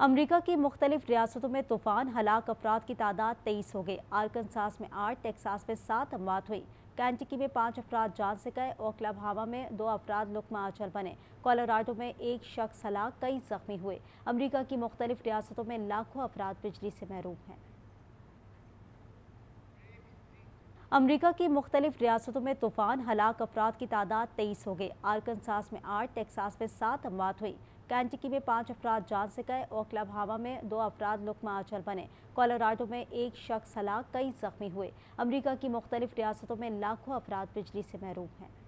अमरीका की मुख्तलिफ रियासतों में तूफान हलाक अफराद की तादाद तेईस हो गई आर्कनसास में आठ टेक्सास में सात अमवात हुई कैंटिकी में पाँच अफराद जान से गए ओक्लाभामा में दो अफराद लुकमा आचल बने कोलोराडो में एक शख्स हलाक कई जख्मी हुए अमरीका की मुख्तलिफ रियासतों में लाखों अफराद बिजली से महरूम हैं अमरीका की मुख्तलिफ रियासतों में तूफान हलाक अफराद की तादाद तेईस हो गई आर्कनसास में आठ टेक्सास में सात अमवात हुई कैंटकी में पाँच अफराद जान से गए ओकलाभामा में दो अफराद लुकमा अचल बने कोलोराडो में एक शख्स हलाक कई जख्मी हुए अमरीका की मुख्तलिफ रियासतों में लाखों अफराद बिजली से महरूम हैं